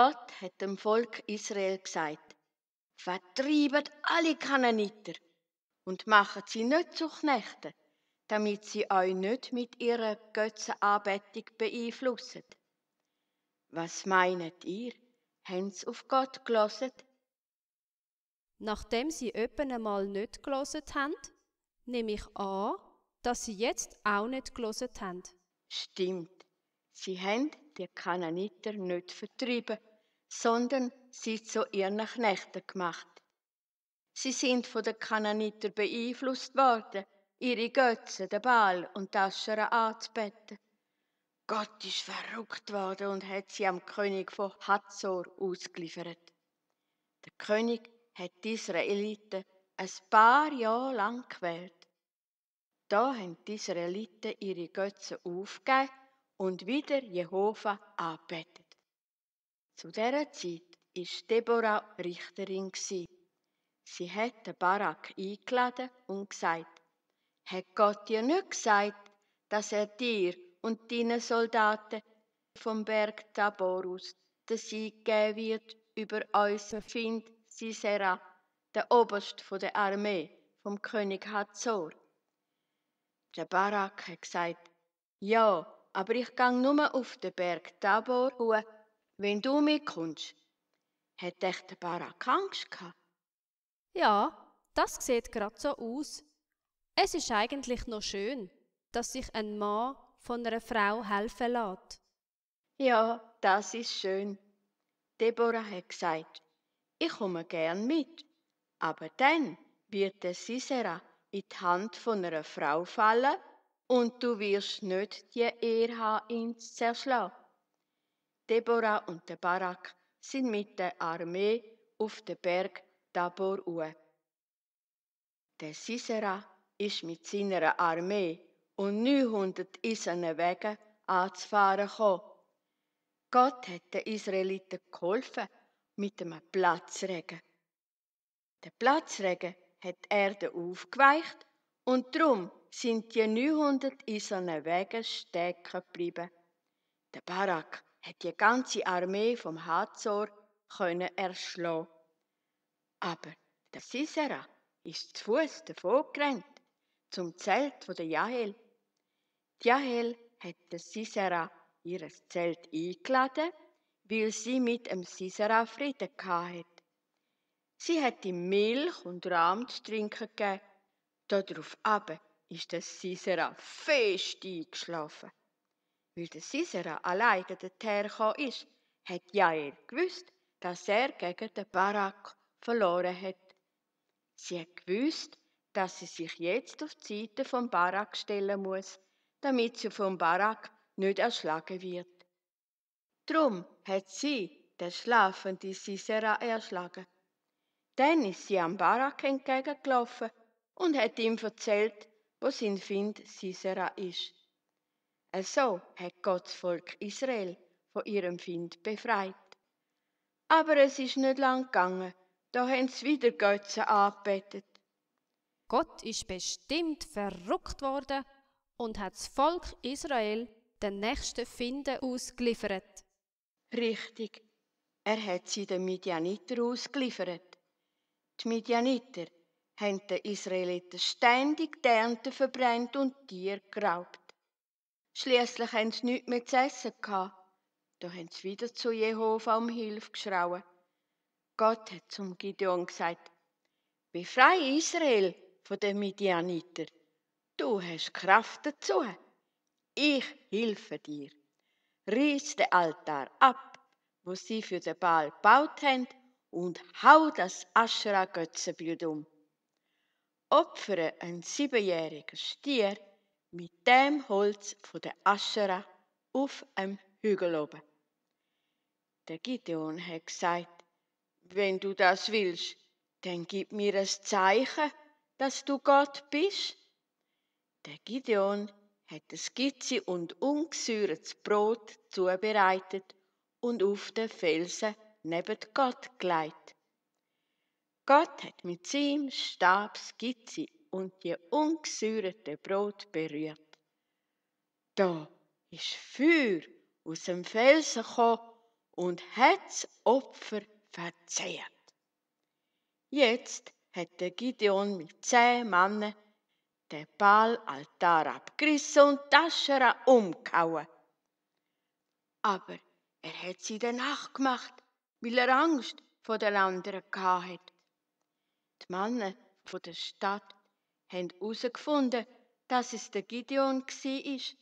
Gott hat dem Volk Israel gesagt, vertreibet alle Kananiter und macht sie nicht zu Knechten, damit sie euch nicht mit ihrer Götzenanbetung beeinflussen. Was meinet ihr? Haben sie auf Gott gelesen? Nachdem sie öppen einmal nicht gelesen haben, nehme ich an, dass sie jetzt auch nicht gelesen haben. Stimmt. Sie haben die Kananiter nicht vertrieben, sondern sie zu ihren Knechten gemacht. Sie sind von den Kananiter beeinflusst worden, ihre Götze, den Ball und die Aschere anzubeten. Gott ist verrückt worden und hat sie am König von Hazor ausgeliefert. Der König hat die Israeliten ein paar Jahre lang gewählt. Da haben die Israeliten ihre Götze aufgegeben und wieder Jehova anbetet. Zu dieser Zeit war Deborah Richterin. Sie hat den Barak eingeladen und gesagt, hat Gott dir nicht gesagt, dass er dir und deinen Soldaten vom Berg Taborus den Sieg geben wird über unseren Find Sisera, der Oberst der Armee vom König Hazor. Der Barak hat gesagt, ja, aber ich gang nur auf den Berg Tabor wenn du mitkommst, hat dich der Barack Angst gehabt. Ja, das sieht gerade so aus. Es ist eigentlich noch schön, dass sich ein Mann von einer Frau helfen lässt. Ja, das ist schön. Deborah hat gesagt, ich komme gern mit. Aber dann wird der Sisera in die Hand von einer Frau fallen und du wirst nicht die Ehre haben, ihn zu zerschlagen. Deborah und der Barak sind mit der Armee auf den Berg Tabor uhr. Der Sisera ist mit seiner Armee und 900 eisernen Wegen anzufahren gekommen. Gott hat den Israeliten geholfen mit einem Platzregen. Der Platzregen hat die Erde aufgeweicht und drum sind die 900 eisernen Wege stecken geblieben. Der Barak hat die ganze Armee vom Hazor können erschlagen. Aber der Sisera ist zu Fuß davongerannt zum Zelt von der Jahel. Die Jahel hat der Sisera ihr Zelt eingeladen, weil sie mit dem Sisera Frieden hatte. Sie hat ihm Milch und Rahm zu trinken gegeben. Darauf aber ist der Sisera fest eingeschlafen. Weil der Sisera allein dorthin gekommen ist, hat Jair gewusst, dass er gegen den Barak verloren hat. Sie hat gewusst, dass sie sich jetzt auf die Seite vom Barak stellen muss, damit sie vom Barak nicht erschlagen wird. Drum hat sie den schlafenden Sisera erschlagen. Dann ist sie am Barak entgegengelaufen und hat ihm erzählt, wo sein Find Sisera ist. So also hat Gott das Volk Israel von ihrem Find befreit. Aber es ist nicht lang gegangen, da haben sie wieder Götze angebetet. Gott ist bestimmt verrückt worden und hat das Volk Israel den nächsten Finden ausgeliefert. Richtig, er hat sie den Midianiter ausgeliefert. Die Midianiter haben den Israeliten ständig die Ernte verbrennt und Tier geraubt. Schließlich haben sie nichts mehr zu essen gehabt. Da haben sie wieder zu Jehova um Hilfe geschrauen. Gott hat zum Gideon gesagt, befreie Israel von den Midianiter. Du hast Kraft dazu. Ich helfe dir. Reiß den Altar ab, wo sie für den Baal gebaut haben, und hau das Aschera-Götzenbild um. Opfere ein siebenjähriger Stier mit dem Holz von der Aschera auf einem Hügel oben. Der Gideon hat gesagt, wenn du das willst, dann gib mir ein Zeichen, dass du Gott bist. Der Gideon hat ein Skizze und ungesäuertes Brot zubereitet und auf den Felsen neben Gott gelegt. Gott hat mit seinem Stab Skizze und die ungesäuerte Brot berührt. Da ist Feuer aus dem Felsen gekommen und hat das Opfer verzehrt. Jetzt hat der Gideon mit zehn Männern den Baalaltar abgerissen und die Aschera umgehauen. Aber er hat sie in der Nacht gemacht, weil er Angst vor den anderen hatte. Die Männer von der Stadt haben herausgefunden, dass es der Gideon war.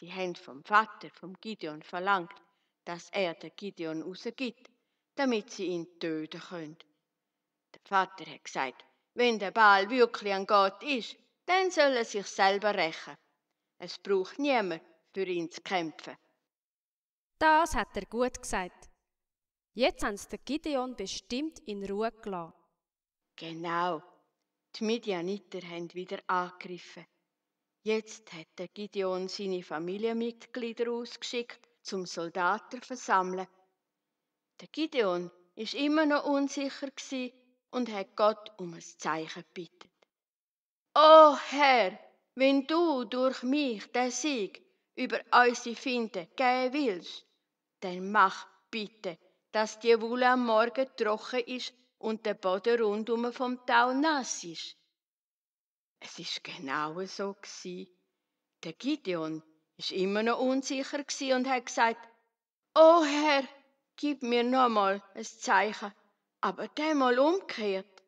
Sie haben vom Vater, vom Gideon verlangt, dass er den Gideon rausgibt, damit sie ihn töten können. Der Vater hat gesagt, wenn der Ball wirklich an Gott ist, dann soll er sich selber rächen. Es braucht niemand, für ihn zu kämpfen. Das hat er gut gesagt. Jetzt haben sie den Gideon bestimmt in Ruhe gelassen. Genau, die Midianiter haben wieder angegriffen. Jetzt hat der Gideon seine Familienmitglieder ausgeschickt, zum Soldaten versammeln. Der Gideon war immer noch unsicher und hat Gott um ein Zeichen gebeten. O oh Herr, wenn du durch mich den Sieg über unsere Finde geben willst, dann mach bitte, dass die Wolle am Morgen trocken ist und der Boden rundum vom Tau nass ist. Es ist genau so gsi. Der Gideon ist immer noch unsicher und hat gesagt: "Oh Herr, gib mir noch mal ein Zeichen, aber mal umgekehrt.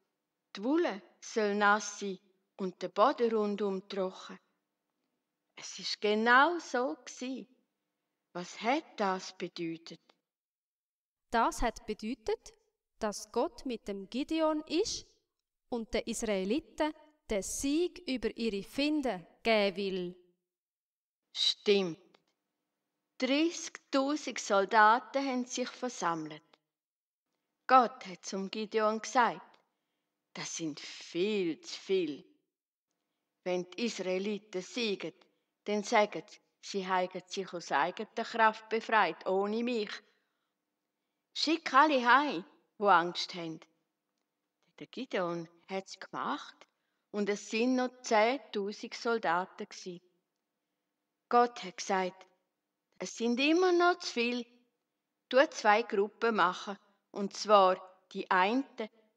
Die Wolle soll nass sein und der Boden rundum trocken." Es ist genau so gsi. Was hat das bedeutet? Das hat bedeutet, dass Gott mit dem Gideon ist und den Israeliten den Sieg über ihre Finden geben will. Stimmt. 30.000 Soldaten haben sich versammelt. Gott hat zum Gideon gesagt, das sind viel zu viel. Wenn die Israeliten siegen, dann sagen sie, sie haben sich aus eigener Kraft befreit, ohne mich. Schick alle heim, wo Angst haben. Der Gideon hat es gemacht und es sind noch 10.000 Soldaten gewesen. Gott hat gesagt, es sind immer noch zu viel. Du zwei Gruppen machen, und zwar die einen,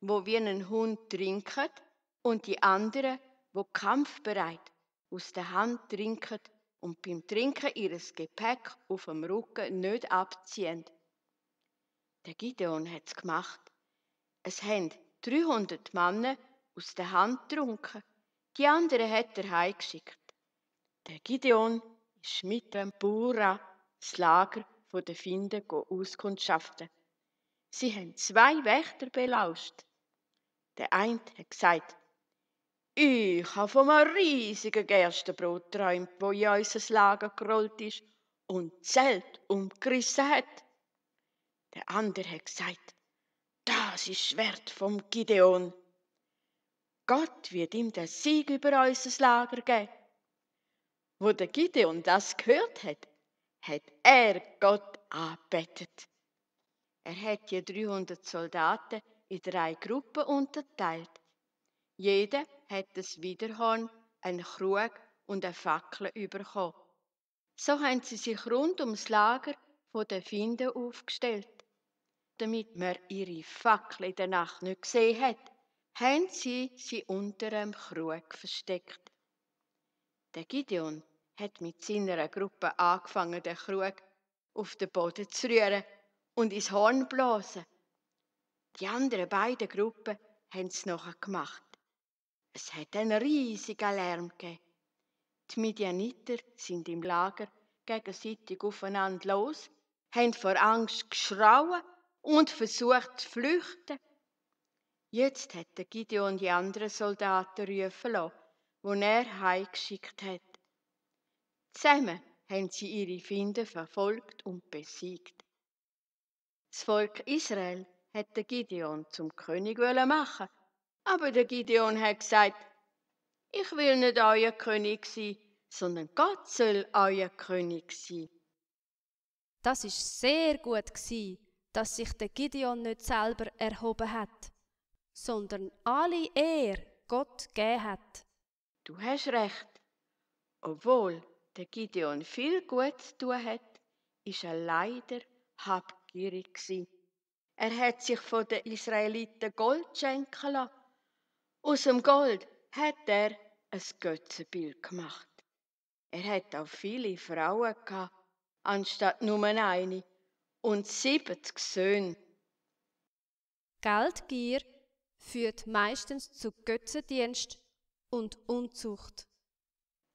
wo wie einen Hund trinken, und die anderen, wo kampfbereit aus der Hand trinken und beim Trinken ihres Gepäck auf dem Rücken nicht abziehen. Der Gideon hat's gemacht. Es haben 300 Männer aus der Hand getrunken. Die anderen hat er heimgeschickt. Der Gideon ist mit dem Bura das Lager der Finde auskundschaften. Sie haben zwei Wächter belauscht. Der eine hat gesagt, ich habe von einem riesigen Gerstenbrot träumt, wo in unser Lager gerollt ist und Zelt umgerissen hat. Der andere hat gesagt, das ist Schwert vom Gideon. Gott wird ihm den Sieg über unser Lager geben. Wo der Gideon das gehört hat, hat er Gott anbetet. Er hat die 300 Soldaten in drei Gruppen unterteilt. Jeder hat das Widerhorn, einen Krug und eine Fackel bekommen. So haben sie sich rund ums Lager von den Finden aufgestellt. Damit man ihre Fackel in der Nacht nicht gesehen hat, haben sie sie unter einem Krug versteckt. Der Gideon hat mit seiner Gruppe angefangen, den Krug auf den Boden zu rühren und ins Horn blasen. Die anderen beiden Gruppen haben es nachher gemacht. Es hat einen riesigen Lärm gegeben. Die Midianiter sind im Lager gegenseitig aufeinander los haben vor Angst geschrauen und versucht zu flüchten. Jetzt hat Gideon die anderen Soldaten rufen lassen, die er heimgeschickt hat. Zusammen haben sie ihre Finde verfolgt und besiegt. Das Volk Israel hat Gideon zum König machen aber der Gideon hat gesagt, ich will nicht euer König sein, sondern Gott soll euer König sein. Das ist sehr gut gsi, dass sich der Gideon nicht selber erhoben hat, sondern alle Ehr Gott gegeben hat. Du hast recht. Obwohl der Gideon viel gut zu tun hat, ist er leider habgierig gsi. Er hat sich von den Israeliten Gold schenken lassen. Aus dem Gold hat er ein Götzenbild gemacht. Er hat auch viele Frauen gehabt, anstatt nur eine und sieben Söhne. Geldgier führt meistens zu Götzendienst und Unzucht.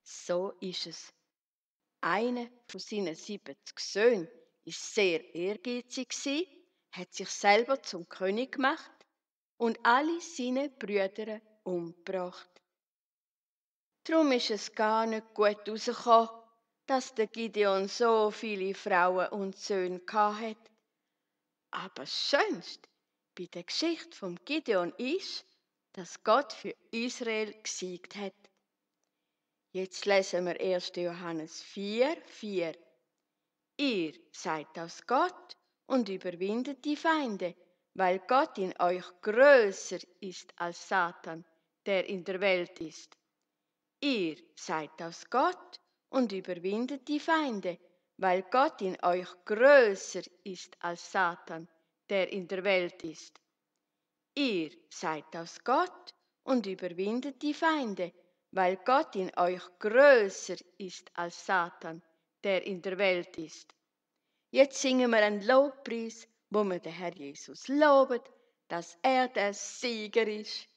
So ist es. Einer von seinen 70 Söhnen war sehr ehrgeizig, hat sich selber zum König gemacht und alle seine Brüder umgebracht. Darum ist es gar nicht gut herausgekommen, dass der Gideon so viele Frauen und Söhne hat. Aber das Schönste bei der Geschichte vom Gideon ist, dass Gott für Israel gesiegt hat. Jetzt lesen wir 1. Johannes 4, 4. Ihr seid aus Gott und überwindet die Feinde, weil Gott in euch größer ist als Satan, der in der Welt ist. Ihr seid aus Gott und und überwindet die Feinde, weil Gott in euch größer ist als Satan, der in der Welt ist. Ihr seid aus Gott und überwindet die Feinde, weil Gott in euch größer ist als Satan, der in der Welt ist. Jetzt singen wir einen Lobpreis, wo wir den Herr Jesus loben, dass er der Sieger ist.